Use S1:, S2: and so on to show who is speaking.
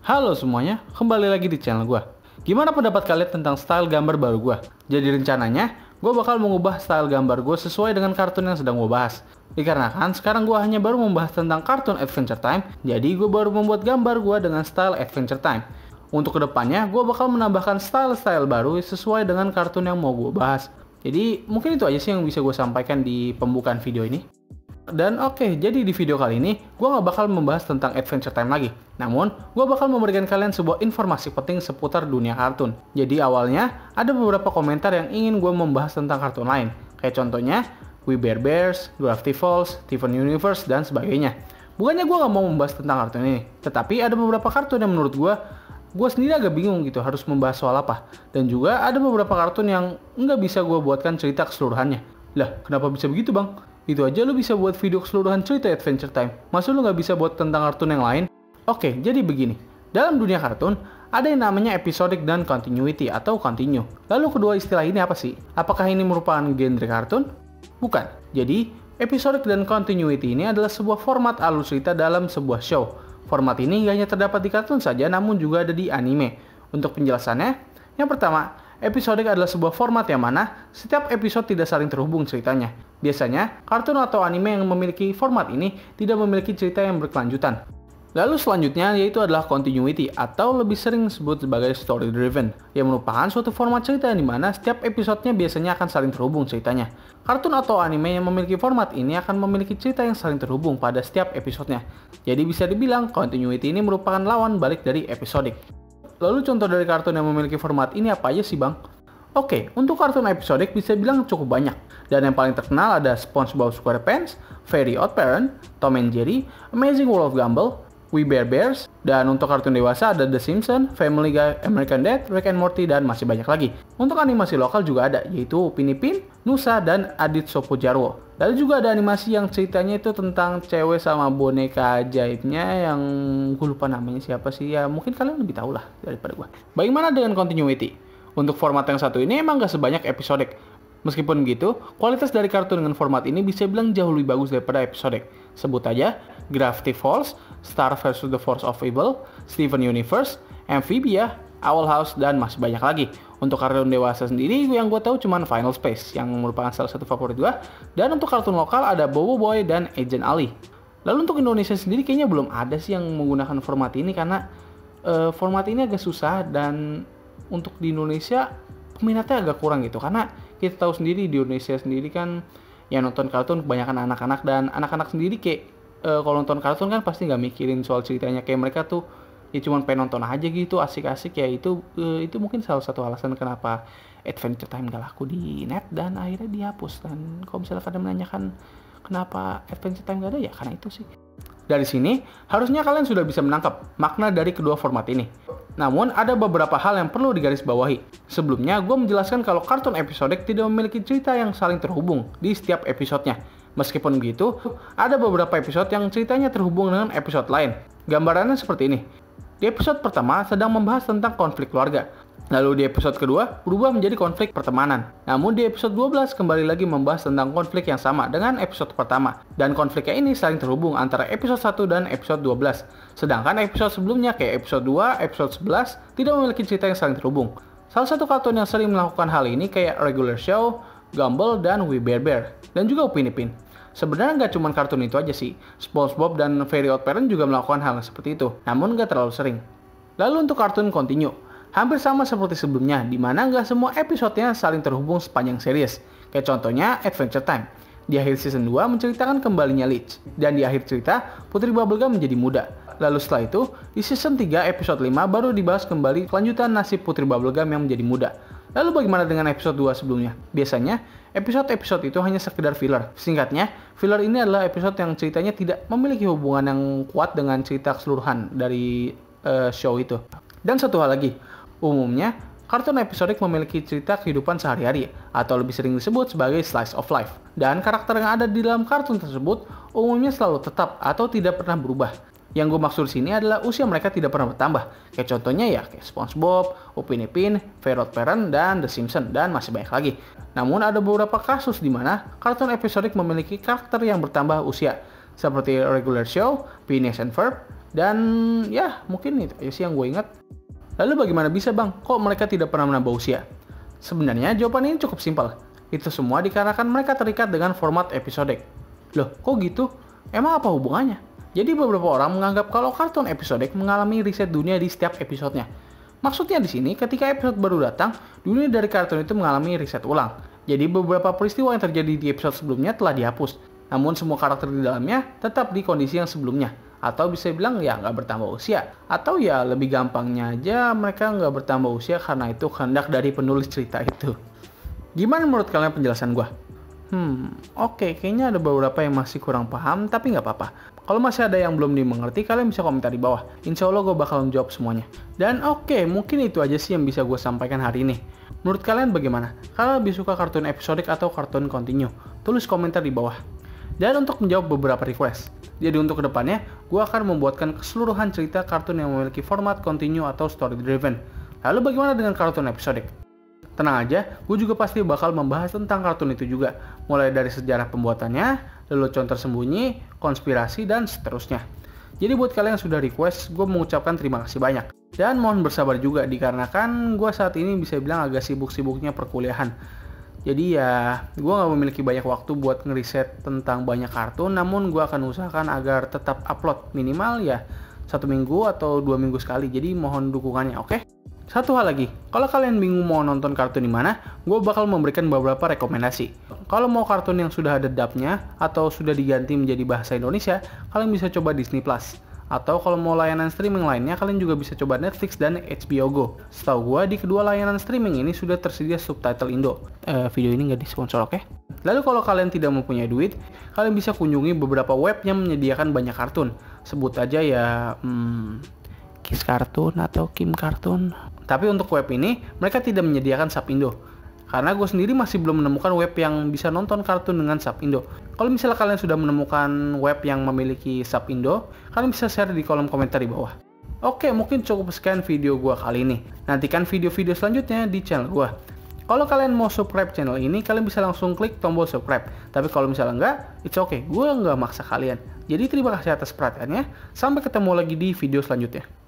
S1: Halo semuanya, kembali lagi di channel gue. Gimana pendapat kalian tentang style gambar baru gue? Jadi rencananya, gue bakal mengubah style gambar gue sesuai dengan kartun yang sedang gue bahas. Dikarenakan sekarang gue hanya baru membahas tentang kartun Adventure Time, jadi gue baru membuat gambar gue dengan style Adventure Time. Untuk kedepannya, gue bakal menambahkan style-style baru sesuai dengan kartun yang mau gue bahas. Jadi mungkin itu aja sih yang bisa gue sampaikan di pembukaan video ini. Dan oke, okay, jadi di video kali ini, gue gak bakal membahas tentang Adventure Time lagi. Namun, gue bakal memberikan kalian sebuah informasi penting seputar dunia kartun. Jadi awalnya, ada beberapa komentar yang ingin gue membahas tentang kartun lain. Kayak contohnya, We Bear Bears, Gravity Falls, Steven Universe, dan sebagainya. Bukannya gue gak mau membahas tentang kartun ini, tetapi ada beberapa kartun yang menurut gue gue sendiri agak bingung gitu harus membahas soal apa. Dan juga ada beberapa kartun yang nggak bisa gue buatkan cerita keseluruhannya. Lah, kenapa bisa begitu bang? Itu aja lo bisa buat video keseluruhan cerita Adventure Time. Masa lo nggak bisa buat tentang kartun yang lain? Oke, jadi begini. Dalam dunia kartun, ada yang namanya episodic dan continuity atau continue. Lalu kedua istilah ini apa sih? Apakah ini merupakan genre kartun? Bukan. Jadi, episodic dan continuity ini adalah sebuah format alur cerita dalam sebuah show. Format ini gak hanya terdapat di kartun saja, namun juga ada di anime. Untuk penjelasannya, yang pertama, episodik adalah sebuah format yang mana setiap episode tidak saling terhubung ceritanya. Biasanya, kartun atau anime yang memiliki format ini tidak memiliki cerita yang berkelanjutan. Lalu selanjutnya yaitu adalah continuity atau lebih sering disebut sebagai story driven yang merupakan suatu format cerita di mana setiap episodenya biasanya akan saling terhubung ceritanya. Kartun atau anime yang memiliki format ini akan memiliki cerita yang saling terhubung pada setiap episodenya. Jadi bisa dibilang continuity ini merupakan lawan balik dari episodik. Lalu contoh dari kartun yang memiliki format ini apa aja sih bang? Oke, untuk kartun episodik bisa bilang cukup banyak. Dan yang paling terkenal ada SpongeBob SquarePants, Very Odd Parent, Tom and Jerry, Amazing World of Gumball, We Bare Bears, dan untuk kartun dewasa ada The Simpsons, Family Guy, American Dad, Rick and Morty, dan masih banyak lagi. Untuk animasi lokal juga ada, yaitu Pinipin, Nusa dan Adit Sopo Jarwo. Lalu juga ada animasi yang ceritanya itu tentang cewek sama boneka ajaibnya yang gue lupa namanya siapa sih ya mungkin kalian lebih tahu lah daripada gue. Bagaimana dengan continuity? Untuk format yang satu ini emang gak sebanyak episodik Meskipun begitu, kualitas dari kartun dengan format ini bisa bilang jauh lebih bagus daripada episodik. Sebut aja Gravity Falls, Star vs. The Force of Evil, Steven Universe, Amphibia, Owl House, dan masih banyak lagi. Untuk kartun dewasa sendiri yang gue tahu cuma Final Space yang merupakan salah satu favorit gue. Dan untuk kartun lokal ada Bobo Boy dan Agent Ali. Lalu untuk Indonesia sendiri kayaknya belum ada sih yang menggunakan format ini karena uh, format ini agak susah dan untuk di Indonesia peminatnya agak kurang gitu karena kita tahu sendiri di Indonesia sendiri kan yang nonton kartun kebanyakan anak-anak dan anak-anak sendiri kayak uh, kalau nonton kartun kan pasti nggak mikirin soal ceritanya kayak mereka tuh ya cuman pengen nonton aja gitu asik-asik ya itu uh, itu mungkin salah satu alasan kenapa Adventure Time gak laku di net dan akhirnya dihapus dan kalau misalnya kalian menanyakan kenapa Adventure Time gak ada ya karena itu sih dari sini harusnya kalian sudah bisa menangkap makna dari kedua format ini namun, ada beberapa hal yang perlu digarisbawahi. Sebelumnya, gue menjelaskan kalau kartun episodik tidak memiliki cerita yang saling terhubung di setiap episodenya. Meskipun begitu, ada beberapa episode yang ceritanya terhubung dengan episode lain. Gambarannya seperti ini. Di episode pertama sedang membahas tentang konflik keluarga. Lalu di episode kedua berubah menjadi konflik pertemanan. Namun di episode 12 kembali lagi membahas tentang konflik yang sama dengan episode pertama. Dan konfliknya ini saling terhubung antara episode 1 dan episode 12. Sedangkan episode sebelumnya kayak episode 2, episode 11 tidak memiliki cerita yang saling terhubung. Salah satu kartun yang sering melakukan hal ini kayak Regular Show, Gumball, dan We Bear Bear. Dan juga Upin Ipin. Sebenarnya nggak cuma kartun itu aja sih, SpongeBob dan Fairy Odd Parent juga melakukan hal seperti itu, namun nggak terlalu sering. Lalu untuk kartun Continue, hampir sama seperti sebelumnya, di mana nggak semua episodenya saling terhubung sepanjang series. Kayak contohnya Adventure Time. Di akhir season 2 menceritakan kembalinya Leech, dan di akhir cerita Putri Bubblegum menjadi muda. Lalu setelah itu, di season 3 episode 5 baru dibahas kembali kelanjutan nasib Putri Bubblegum yang menjadi muda. Lalu bagaimana dengan episode 2 sebelumnya? Biasanya, episode-episode itu hanya sekedar filler. Singkatnya, filler ini adalah episode yang ceritanya tidak memiliki hubungan yang kuat dengan cerita keseluruhan dari uh, show itu. Dan satu hal lagi, umumnya kartun episodik memiliki cerita kehidupan sehari-hari atau lebih sering disebut sebagai slice of life. Dan karakter yang ada di dalam kartun tersebut umumnya selalu tetap atau tidak pernah berubah. Yang gue maksud sini adalah usia mereka tidak pernah bertambah. Kayak contohnya ya kayak SpongeBob, Upin Ipin, Ferret Parent, dan The Simpsons, dan masih banyak lagi. Namun ada beberapa kasus di mana kartun episodik memiliki karakter yang bertambah usia. Seperti Regular Show, Phineas and Ferb, dan ya mungkin itu aja sih yang gue ingat. Lalu bagaimana bisa bang, kok mereka tidak pernah menambah usia? Sebenarnya jawaban ini cukup simpel. Itu semua dikarenakan mereka terikat dengan format episodik. Loh, kok gitu? Emang apa hubungannya? Jadi beberapa orang menganggap kalau kartun episodik mengalami riset dunia di setiap episodenya. Maksudnya di sini, ketika episode baru datang, dunia dari kartun itu mengalami riset ulang. Jadi beberapa peristiwa yang terjadi di episode sebelumnya telah dihapus. Namun semua karakter di dalamnya tetap di kondisi yang sebelumnya. Atau bisa bilang ya nggak bertambah usia. Atau ya lebih gampangnya aja mereka nggak bertambah usia karena itu kehendak dari penulis cerita itu. Gimana menurut kalian penjelasan gue? Hmm, oke, okay, kayaknya ada beberapa yang masih kurang paham, tapi nggak apa-apa. Kalau masih ada yang belum dimengerti, kalian bisa komentar di bawah. Insya Allah gue bakal menjawab semuanya. Dan oke, okay, mungkin itu aja sih yang bisa gue sampaikan hari ini. Menurut kalian bagaimana? Kalian lebih suka kartun episodik atau kartun continue? Tulis komentar di bawah. Dan untuk menjawab beberapa request. Jadi untuk kedepannya, gue akan membuatkan keseluruhan cerita kartun yang memiliki format continue atau story driven. Lalu bagaimana dengan kartun episodik? Tenang aja, gue juga pasti bakal membahas tentang kartun itu juga. Mulai dari sejarah pembuatannya, lelucon tersembunyi, konspirasi, dan seterusnya. Jadi buat kalian yang sudah request, gue mengucapkan terima kasih banyak. Dan mohon bersabar juga dikarenakan gue saat ini bisa bilang agak sibuk-sibuknya perkuliahan. Jadi ya, gue nggak memiliki banyak waktu buat ngeriset tentang banyak kartun, namun gue akan usahakan agar tetap upload minimal ya satu minggu atau dua minggu sekali. Jadi mohon dukungannya, oke? Okay? Satu hal lagi, kalau kalian bingung mau nonton kartun di mana, gue bakal memberikan beberapa rekomendasi. Kalau mau kartun yang sudah ada dubnya atau sudah diganti menjadi bahasa Indonesia, kalian bisa coba Disney Plus. Atau kalau mau layanan streaming lainnya, kalian juga bisa coba Netflix dan HBO Go. Setahu gue, di kedua layanan streaming ini sudah tersedia subtitle Indo. Eh, video ini nggak disponsor, oke? Okay? Lalu kalau kalian tidak mempunyai duit, kalian bisa kunjungi beberapa web yang menyediakan banyak kartun. Sebut aja ya, hmm, Kiss Kartun atau Kim Kartun tapi untuk web ini, mereka tidak menyediakan sub indo Karena gue sendiri masih belum menemukan web yang bisa nonton kartun dengan sub indo. Kalau misalnya kalian sudah menemukan web yang memiliki sub indo, kalian bisa share di kolom komentar di bawah. Oke, mungkin cukup sekian video gue kali ini. Nantikan video-video selanjutnya di channel gue. Kalau kalian mau subscribe channel ini, kalian bisa langsung klik tombol subscribe. Tapi kalau misalnya enggak, it's okay. Gue enggak maksa kalian. Jadi terima kasih atas perhatiannya. Sampai ketemu lagi di video selanjutnya.